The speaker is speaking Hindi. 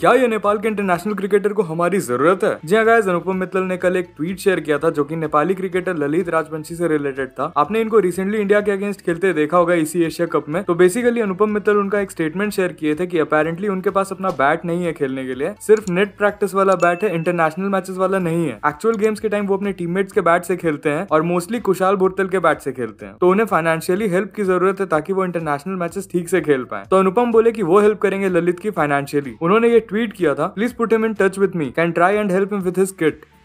क्या ये नेपाल के इंटरनेशनल क्रिकेटर को हमारी जरूरत है जी गाइस हाँ अनुपम मित्तल ने कल एक ट्वीट शेयर किया था जो कि नेपाली क्रिकेटर ललित राजवंशी से रिलेटेड था आपने इनको रिसेंटली इंडिया के अगेंस्ट खेलते देखा होगा इसी एशिया कप में तो बेसिकली अनुपम मित्तल उनका एक स्टेटमेंट शेयर किए थे कि अपेरेंटली उनके पास अपना बैट नहीं है खेलने के लिए सिर्फ नेट प्रैक्टिस वाला बैट है इंटरनेशनल मैचेस वाला नहीं है एक्चुअल गेम्स के टाइम वो अपने टीममेट्स के बैट से खेलते हैं और मोस्टली कुशाल बोर्तल के बैट से खेलते हैं तो उन्हें फाइनेंशियली हेल्प की जरूरत है ताकि वो इंटरनेशनल मैचेस ठीक से खेल पाए तो अनुपम बोले की वो हेल्प करेंगे ललित की फाइनेंशियली उन्होंने ये ट्वीट किया था please put him in touch with me can try and help him with his kit